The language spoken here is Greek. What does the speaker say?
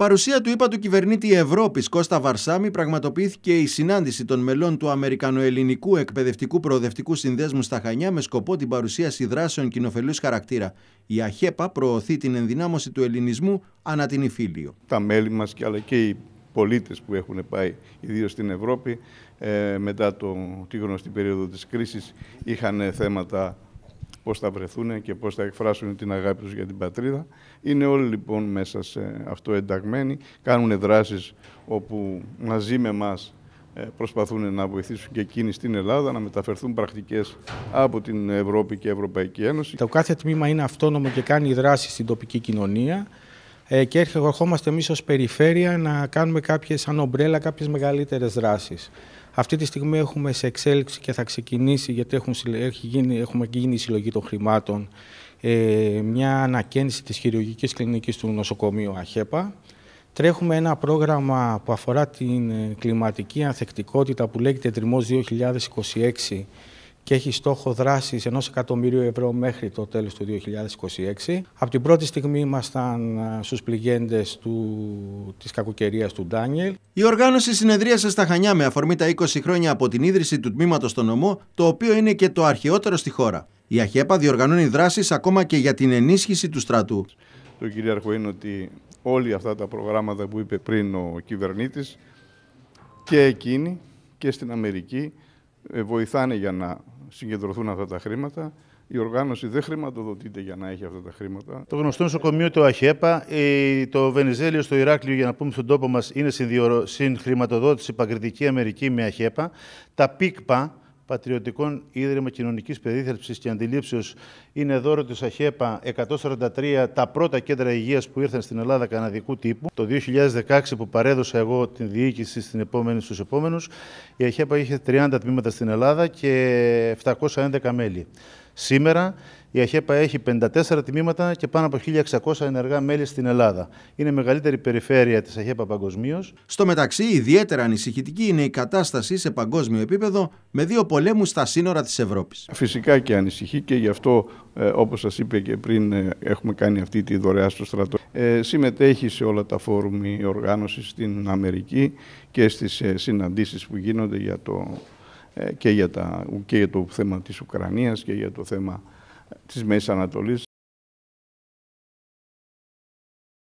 Παρουσία του είπα του κυβερνήτη Ευρώπης Κώστα Βαρσάμι πραγματοποιήθηκε η συνάντηση των μελών του Αμερικανοελληνικού Εκπαιδευτικού Προοδευτικού Συνδέσμου στα Χανιά με σκοπό την παρουσίαση δράσεων κοινοφελούς χαρακτήρα. Η ΑΧΕΠΑ προωθεί την ενδυνάμωση του ελληνισμού ανά την Ιφίλιο. Τα μέλη μας αλλά και οι πολίτες που έχουν πάει ιδίως στην Ευρώπη ε, μετά το, τη γνωστή περίοδο της κρίσης είχαν θέματα πώς θα βρεθούν και πώς θα εκφράσουν την αγάπη τους για την πατρίδα. Είναι όλοι λοιπόν μέσα σε αυτό ενταγμένοι, κάνουν δράσεις όπου μαζί με μας ε, προσπαθούν να βοηθήσουν και εκείνοι στην Ελλάδα να μεταφερθούν πρακτικές από την Ευρώπη και Ευρωπαϊκή Ένωση. Το κάθε τμήμα είναι αυτόνομο και κάνει δράση στην τοπική κοινωνία ε, και ερχόμαστε εμείς ως περιφέρεια να κάνουμε κάποιες ανομπρέλα, κάποιες μεγαλύτερες δράσεις. Αυτή τη στιγμή έχουμε σε εξέλιξη και θα ξεκινήσει, γιατί έχουν, έχει γίνει, έχουμε γίνει η συλλογή των χρημάτων, ε, μια ανακαίνιση της χειρουργικής κλινικής του νοσοκομείου ΑΧΕΠΑ. Τρέχουμε ένα πρόγραμμα που αφορά την ε, κλιματική ανθεκτικότητα που λέγεται Τριμός 2026 και έχει στόχο δράσης ενός εκατομμυρίου ευρώ μέχρι το τέλος του 2026. Από την πρώτη στιγμή ήμασταν ε, στους πληγέντες του, της του Ντάνιελ. Η οργάνωση συνεδρίασε στα Χανιά με αφορμή τα 20 χρόνια από την ίδρυση του τμήματος στο νομό, το οποίο είναι και το αρχαιότερο στη χώρα. Η ΑΧΕΠΑ διοργανώνει δράσεις ακόμα και για την ενίσχυση του στρατού. Το κυρίαρχο είναι ότι όλα αυτά τα προγράμματα που είπε πριν ο κυβερνήτης και εκείνη και στην Αμερική ε, βοηθάνε για να συγκεντρωθούν αυτά τα χρήματα. Η οργάνωση δεν χρηματοδοτείται για να έχει αυτά τα χρήματα. Το γνωστό νοσοκομείο του ΑΧΕΠΑ, ε, το Βενιζέλιο στο Ηράκλειο, για να πούμε στον τόπο μας, είναι συνχρηματοδότηση Παγκριτική Αμερική με ΑΧΕΠΑ. Τα ΠΙΚΠΑ, Πατριωτικών Ίδρυμα Κοινωνικής Περίθερψης και Αντιλήψεως είναι δώρο τη ΑΧΕΠΑ 143 τα πρώτα κέντρα υγείας που ήρθαν στην Ελλάδα καναδικού τύπου. Το 2016 που παρέδωσα εγώ την διοίκηση στην επόμενη στους επόμενους, η ΑΧΕΠΑ είχε 30 τμήματα στην Ελλάδα και 711 μέλη. Σήμερα η ΑΧΕΠΑ έχει 54 τμήματα και πάνω από 1.600 ενεργά μέλη στην Ελλάδα. Είναι μεγαλύτερη περιφέρεια της ΑΧΕΠΑ παγκοσμίως. Στο μεταξύ, ιδιαίτερα ανησυχητική είναι η κατάσταση σε παγκόσμιο επίπεδο με δύο πολέμους στα σύνορα της Ευρώπης. Φυσικά και ανησυχεί και γι' αυτό, ε, όπως σας σα είπε και πριν, ε, έχουμε κάνει αυτή τη δωρεά στο στρατό. Ε, συμμετέχει σε όλα τα φόρουμ η οργάνωση στην Αμερική και στις συναντήσεις που γίνονται για το ε, και για, τα, και για το θέμα της Ουκρανίας και για το θέμα της Μέσης Ανατολής